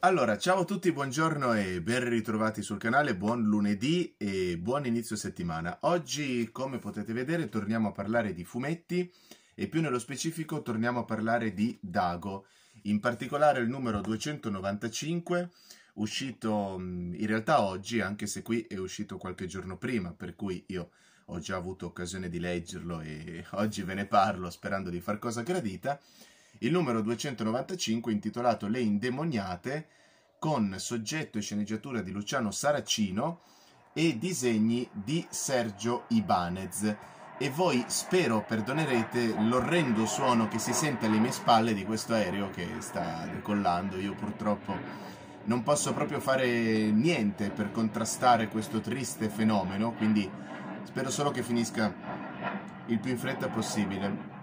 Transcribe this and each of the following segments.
Allora, ciao a tutti, buongiorno e ben ritrovati sul canale, buon lunedì e buon inizio settimana. Oggi, come potete vedere, torniamo a parlare di fumetti e più nello specifico torniamo a parlare di Dago, in particolare il numero 295, uscito in realtà oggi, anche se qui è uscito qualche giorno prima, per cui io ho già avuto occasione di leggerlo e oggi ve ne parlo sperando di far cosa gradita il numero 295 intitolato Le indemoniate con soggetto e sceneggiatura di Luciano Saracino e disegni di Sergio Ibanez. E voi spero perdonerete l'orrendo suono che si sente alle mie spalle di questo aereo che sta decollando. Io purtroppo non posso proprio fare niente per contrastare questo triste fenomeno, quindi spero solo che finisca il più in fretta possibile.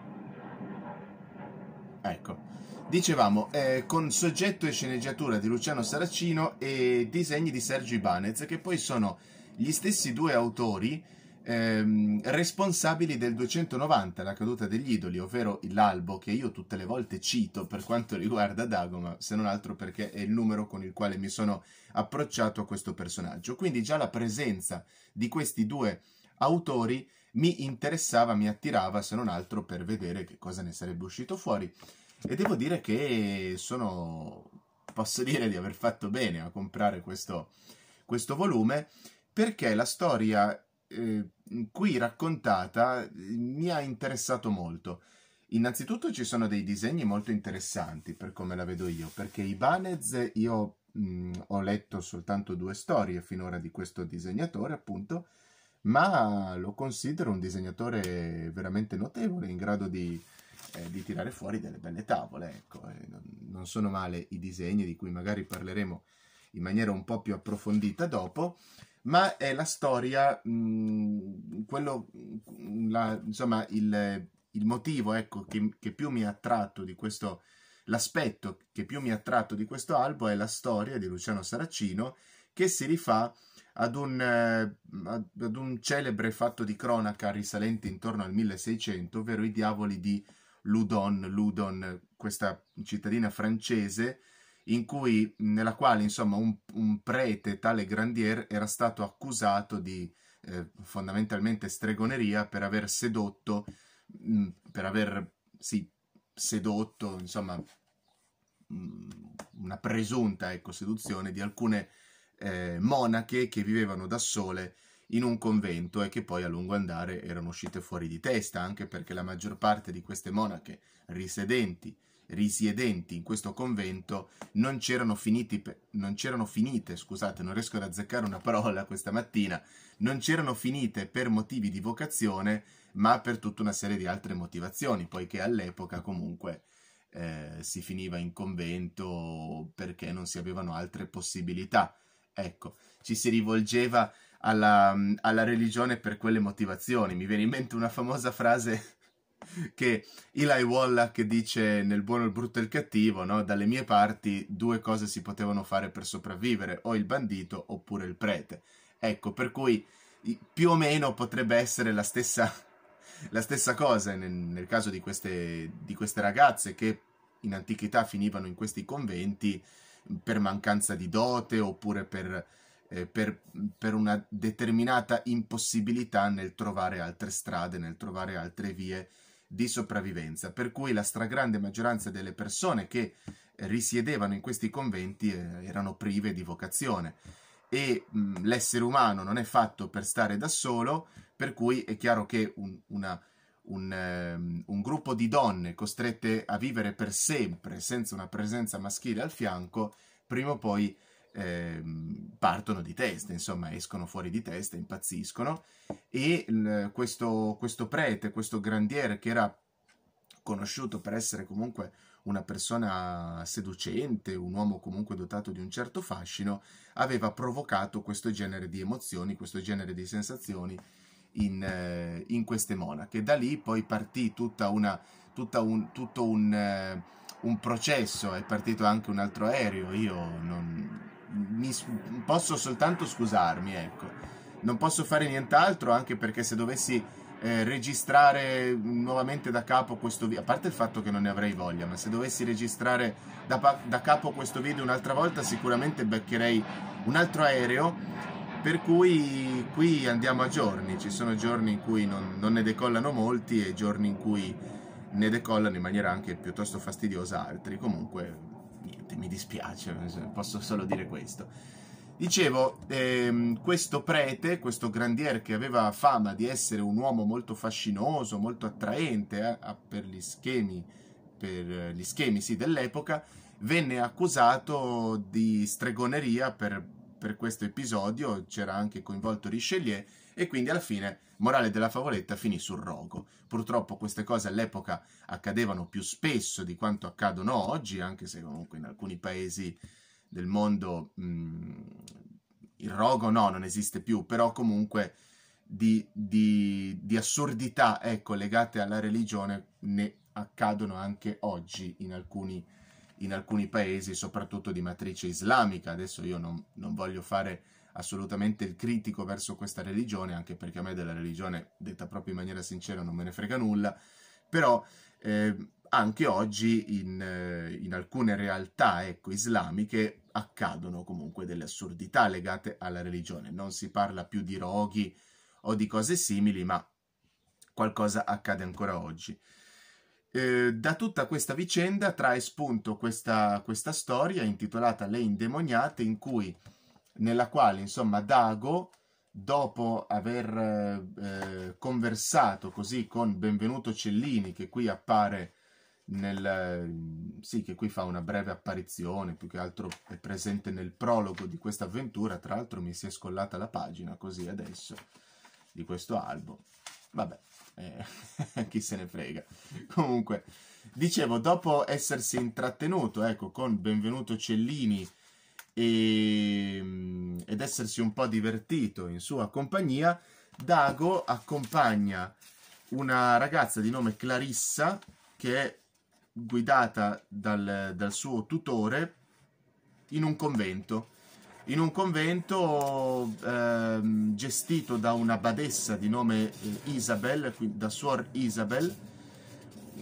Ecco. Dicevamo, eh, con soggetto e sceneggiatura di Luciano Saracino e disegni di Sergio Ibanez, che poi sono gli stessi due autori ehm, responsabili del 290, la caduta degli idoli, ovvero l'albo che io tutte le volte cito per quanto riguarda Dago, ma se non altro perché è il numero con il quale mi sono approcciato a questo personaggio. Quindi già la presenza di questi due autori mi interessava, mi attirava se non altro per vedere che cosa ne sarebbe uscito fuori. E devo dire che sono, posso dire di aver fatto bene a comprare questo, questo volume perché la storia eh, qui raccontata eh, mi ha interessato molto. Innanzitutto ci sono dei disegni molto interessanti per come la vedo io, perché Ibanez io mh, mm, ho letto soltanto due storie finora di questo disegnatore, appunto, ma lo considero un disegnatore veramente notevole, in grado di, eh, di tirare fuori delle belle tavole. Ecco. Eh, non sono male i disegni di cui magari parleremo in maniera un po' più approfondita dopo, ma è la storia, mh, mm, quello, mm, la, insomma, il, il motivo ecco, che, che, più mi ha attratto di questo, l'aspetto che più mi ha attratto di questo albo è la storia di Luciano Saracino che si rifà ad un, eh, ad un celebre fatto di cronaca risalente intorno al 1600, ovvero i diavoli di Loudon, Ludon, questa cittadina francese, in cui, nella quale insomma, un, un, prete, tale Grandier, era stato accusato di eh, fondamentalmente stregoneria per aver sedotto, mh, mm, per aver sì, sedotto, insomma, mh, mm, una presunta ecco, seduzione di alcune eh, monache che vivevano da sole in un convento e che poi a lungo andare erano uscite fuori di testa, anche perché la maggior parte di queste monache risedenti, risiedenti in questo convento non c'erano, finiti per, non c'erano finite, scusate, non riesco ad azzeccare una parola questa mattina, non c'erano finite per motivi di vocazione, ma per tutta una serie di altre motivazioni, poiché all'epoca comunque eh, si finiva in convento perché non si avevano altre possibilità Ecco, ci si rivolgeva alla, alla religione per quelle motivazioni. Mi viene in mente una famosa frase che Eli Wallach dice nel buono, il brutto e il cattivo, no? dalle mie parti due cose si potevano fare per sopravvivere, o il bandito oppure il prete. Ecco, per cui più o meno potrebbe essere la stessa, la stessa cosa nel, nel caso di queste, di queste ragazze che in antichità finivano in questi conventi per mancanza di dote oppure per, eh, per, per una determinata impossibilità nel trovare altre strade, nel trovare altre vie di sopravvivenza. Per cui la stragrande maggioranza delle persone che risiedevano in questi conventi eh, erano prive di vocazione e mh, mm, l'essere umano non è fatto per stare da solo, per cui è chiaro che un, una un, um, un gruppo di donne costrette a vivere per sempre senza una presenza maschile al fianco, prima o poi ehm, partono di testa, insomma, escono fuori di testa, impazziscono. E il, questo, questo, prete, questo grandiere, che era conosciuto per essere comunque una persona seducente, un uomo comunque dotato di un certo fascino, aveva provocato questo genere di emozioni, questo genere di sensazioni in, eh, in queste monache. Da lì poi partì tutta una, tutta un, tutto un, eh, un, processo, è partito anche un altro aereo, io non, mi, posso soltanto scusarmi, ecco. Non posso fare nient'altro anche perché se dovessi eh, registrare nuovamente da capo questo video, a parte il fatto che non ne avrei voglia, ma se dovessi registrare da, da capo questo video un'altra volta sicuramente beccherei un altro aereo per cui qui andiamo a giorni, ci sono giorni in cui non, non ne decollano molti e giorni in cui ne decollano in maniera anche piuttosto fastidiosa altri. Comunque, niente, mi dispiace, posso solo dire questo. Dicevo, ehm, questo prete, questo grandier che aveva fama di essere un uomo molto fascinoso, molto attraente eh, per gli schemi, per gli schemi sì, dell'epoca, venne accusato di stregoneria per per questo episodio, c'era anche coinvolto Richelieu e quindi alla fine morale della favoletta finì sul rogo. Purtroppo queste cose all'epoca accadevano più spesso di quanto accadono oggi, anche se comunque in alcuni paesi del mondo mh, mm, il rogo no, non esiste più, però comunque di, di, di assurdità ecco, legate alla religione ne accadono anche oggi in alcuni paesi in alcuni paesi, soprattutto di matrice islamica. Adesso io non, non voglio fare assolutamente il critico verso questa religione, anche perché a me della religione, detta proprio in maniera sincera, non me ne frega nulla, però eh, anche oggi in, eh, in, alcune realtà ecco, islamiche accadono comunque delle assurdità legate alla religione. Non si parla più di roghi o di cose simili, ma qualcosa accade ancora oggi. Eh, da tutta questa vicenda trae spunto questa, questa, storia intitolata Le indemoniate, in cui, nella quale insomma Dago, dopo aver eh, conversato così con Benvenuto Cellini, che qui appare nel sì, che qui fa una breve apparizione, più che altro è presente nel prologo di questa avventura. Tra l'altro, mi si è scollata la pagina così adesso di questo album. Vabbè, eh, chi se ne frega. Comunque, dicevo, dopo essersi intrattenuto ecco, con Benvenuto Cellini e, ehm, ed essersi un po' divertito in sua compagnia, Dago accompagna una ragazza di nome Clarissa che è guidata dal, dal suo tutore in un convento in un convento eh, gestito da una badessa di nome eh, Isabel, da Suor Isabel. Eh,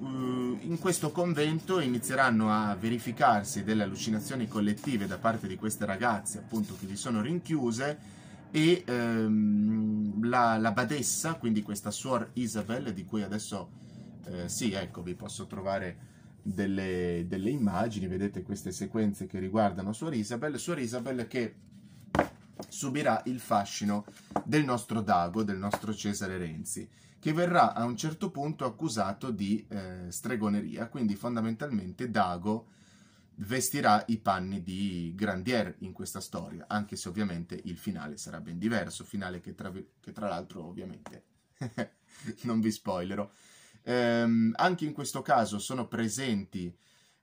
in questo convento inizieranno a verificarsi delle allucinazioni collettive da parte di queste ragazze, appunto, che vi sono rinchiuse e ehm, la, la, badessa, quindi questa Suor Isabel, di cui adesso, eh, sì, ecco, vi posso trovare delle, delle immagini, vedete queste sequenze che riguardano Suor Isabel, Suor Isabel che subirà il fascino del nostro Dago, del nostro Cesare Renzi, che verrà a un certo punto accusato di eh, stregoneria, quindi fondamentalmente Dago vestirà i panni di Grandier in questa storia, anche se ovviamente il finale sarà ben diverso, finale che tra, che tra l'altro ovviamente non vi spoilerò. Ehm, anche in questo caso sono presenti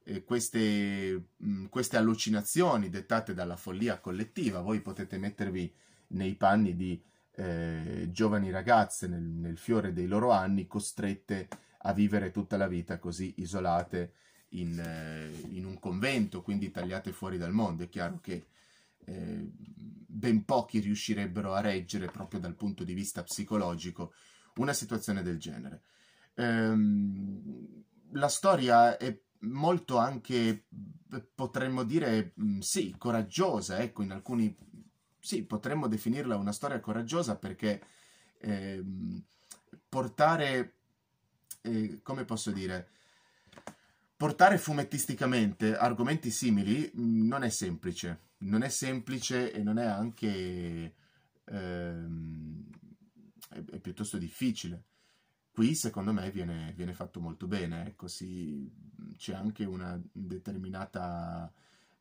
eh, queste, mh, mm, queste allucinazioni dettate dalla follia collettiva. Voi potete mettervi nei panni di eh, giovani ragazze nel, nel, fiore dei loro anni costrette a vivere tutta la vita così isolate in, eh, in un convento, quindi tagliate fuori dal mondo. È chiaro che eh, ben pochi riuscirebbero a reggere proprio dal punto di vista psicologico una situazione del genere ehm, la storia è molto anche, potremmo dire, mm, sì, coraggiosa, ecco, in alcuni... Sì, potremmo definirla una storia coraggiosa perché ehm, portare, eh, come posso dire, portare fumettisticamente argomenti simili mm, non è semplice, non è semplice e non è anche... Ehm, è, è piuttosto difficile qui secondo me viene, viene fatto molto bene, ecco, sì, c'è anche una determinata,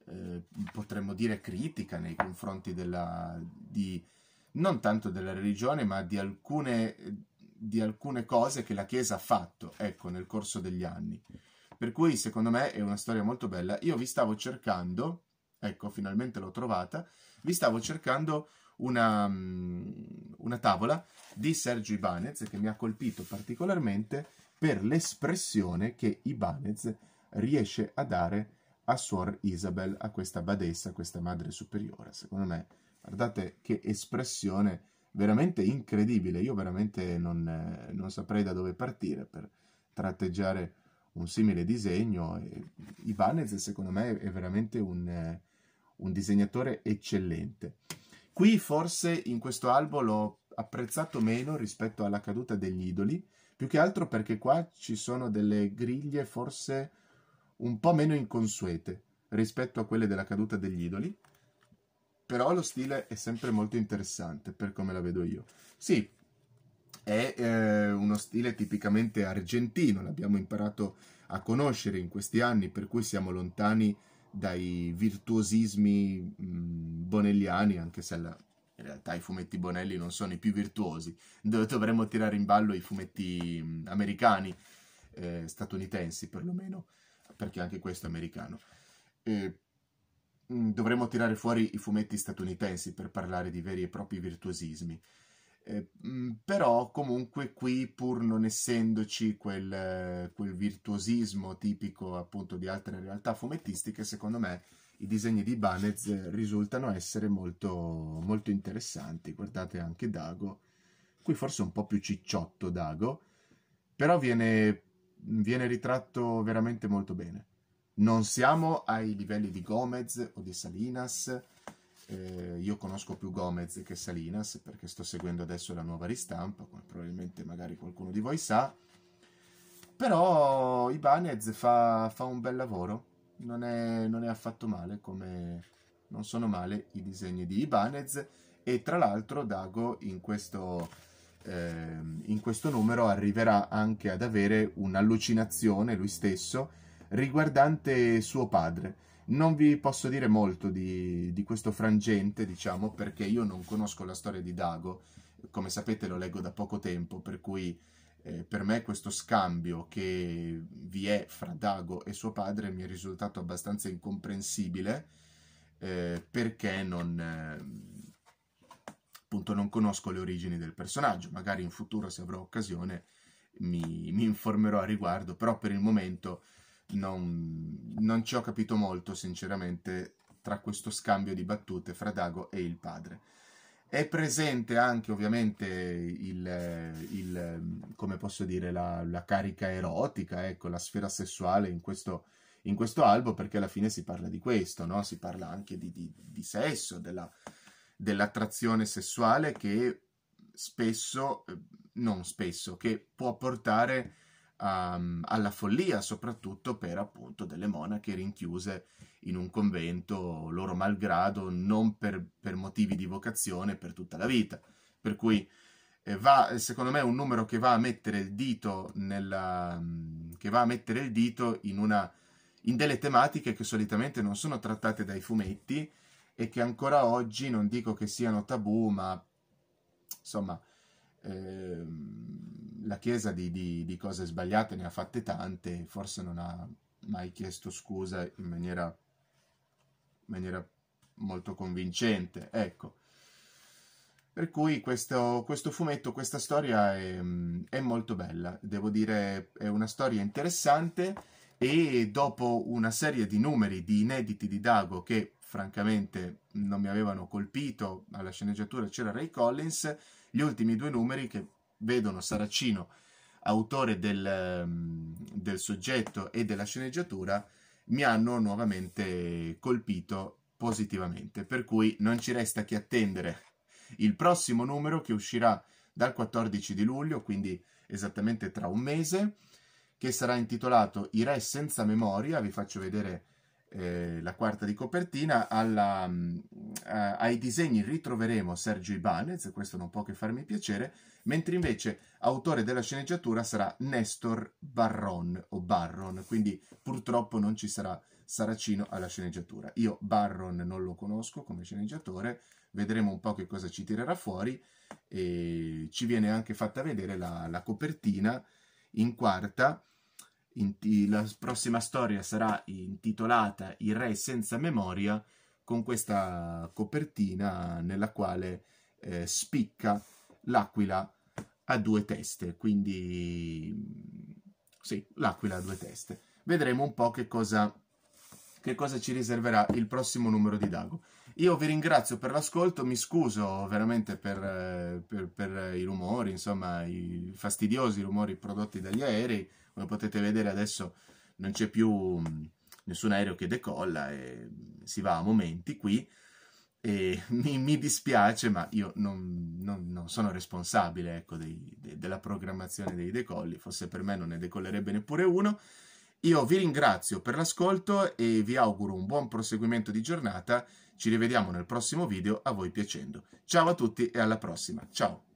eh, potremmo dire, critica nei confronti della, di, non tanto della religione, ma di alcune, di alcune cose che la Chiesa ha fatto, ecco, nel corso degli anni. Per cui secondo me è una storia molto bella. Io vi stavo cercando, ecco, finalmente l'ho trovata, vi stavo cercando una, mm, una tavola di Sergio Ibanez che mi ha colpito particolarmente per l'espressione che Ibanez riesce a dare a Suor Isabel, a questa badessa, a questa madre superiore. Secondo me, guardate che espressione veramente incredibile. Io veramente non, eh, non saprei da dove partire per tratteggiare un simile disegno. Ibanez, secondo me, è veramente un, eh, un disegnatore eccellente. Qui forse in questo albo l'ho apprezzato meno rispetto alla caduta degli idoli, più che altro perché qua ci sono delle griglie forse un po' meno inconsuete rispetto a quelle della caduta degli idoli, però lo stile è sempre molto interessante per come la vedo io. Sì, è eh, uno stile tipicamente argentino, l'abbiamo imparato a conoscere in questi anni, per cui siamo lontani dai virtuosismi mh, mm, bonelliani, anche se alla, in realtà i fumetti Bonelli non sono i più virtuosi, dove dovremmo tirare in ballo i fumetti mm, americani, eh, statunitensi perlomeno, perché anche questo è americano. Eh, dovremmo tirare fuori i fumetti statunitensi per parlare di veri e propri virtuosismi. Eh, mm, però comunque qui pur non essendoci quel, eh, quel, virtuosismo tipico appunto di altre realtà fumettistiche, secondo me i disegni di Banez risultano essere molto, molto interessanti. Guardate anche Dago, qui forse un po' più cicciotto Dago, però viene, viene ritratto veramente molto bene. Non siamo ai livelli di Gomez o di Salinas, eh, io conosco più Gomez che Salinas perché sto seguendo adesso la nuova ristampa, come probabilmente magari qualcuno di voi sa, però Ibanez fa, fa un bel lavoro, non è, non è affatto male, come non sono male i disegni di Ibanez e tra l'altro Dago in questo, eh, in questo numero arriverà anche ad avere un'allucinazione lui stesso riguardante suo padre non vi posso dire molto di, di questo frangente, diciamo, perché io non conosco la storia di Dago. Come sapete lo leggo da poco tempo, per cui eh, per me questo scambio che vi è fra Dago e suo padre mi è risultato abbastanza incomprensibile eh, perché non, eh, appunto, non conosco le origini del personaggio. Magari in futuro, se avrò occasione, mi, mi informerò a riguardo, però per il momento non, non ci ho capito molto, sinceramente, tra questo scambio di battute fra Dago e il padre. È presente anche ovviamente il, il come posso dire, la, la, carica erotica, ecco, la sfera sessuale in questo, in questo albo, perché alla fine si parla di questo, no? si parla anche di, di, di sesso, della, dell'attrazione sessuale che spesso, eh, non spesso, che può portare um, alla follia, soprattutto per appunto delle monache rinchiuse in un convento, loro malgrado, non per, per motivi di vocazione, per tutta la vita. Per cui eh, va, secondo me, un numero che va a mettere il dito, nella, mm, che va a mettere il dito in, una, in delle tematiche che solitamente non sono trattate dai fumetti e che ancora oggi non dico che siano tabù, ma insomma Ehm, la Chiesa di, di, di, cose sbagliate ne ha fatte tante, forse non ha mai chiesto scusa in maniera, in maniera molto convincente. Ecco. Per cui questo, questo, fumetto, questa storia è, è, molto bella, devo dire è una storia interessante e dopo una serie di numeri di inediti di Dago che francamente non mi avevano colpito, alla sceneggiatura c'era Ray Collins, gli ultimi due numeri che vedono Saracino autore del, ehm, del soggetto e della sceneggiatura, mi hanno nuovamente colpito positivamente. Per cui non ci resta che attendere il prossimo numero che uscirà dal 14 di luglio, quindi esattamente tra un mese, che sarà intitolato I Re senza memoria. Vi faccio vedere eh, la quarta di copertina, alla, mh, mm, eh, ai disegni ritroveremo Sergio Ibanez, questo non può che farmi piacere, mentre invece autore della sceneggiatura sarà Nestor Barron o Barron, quindi purtroppo non ci sarà Saracino alla sceneggiatura. Io Barron non lo conosco come sceneggiatore, vedremo un po' che cosa ci tirerà fuori e ci viene anche fatta vedere la, la copertina in quarta in, la prossima storia sarà intitolata Il re senza memoria, con questa copertina nella quale eh, spicca l'aquila a due teste, quindi mm, sì, l'aquila a due teste. Vedremo un po' che cosa, che cosa ci riserverà il prossimo numero di Dago. Io vi ringrazio per l'ascolto, mi scuso veramente per, eh, per, per i rumori, insomma, i fastidiosi rumori prodotti dagli aerei. Come potete vedere adesso non c'è più mm, nessun aereo che decolla e si va a momenti qui. E mi, mi dispiace, ma io non, non, non sono responsabile ecco, dei, de, della programmazione dei decolli, forse per me non ne decollerebbe neppure uno. Io vi ringrazio per l'ascolto e vi auguro un buon proseguimento di giornata ci rivediamo nel prossimo video, a voi piacendo. Ciao a tutti e alla prossima. Ciao!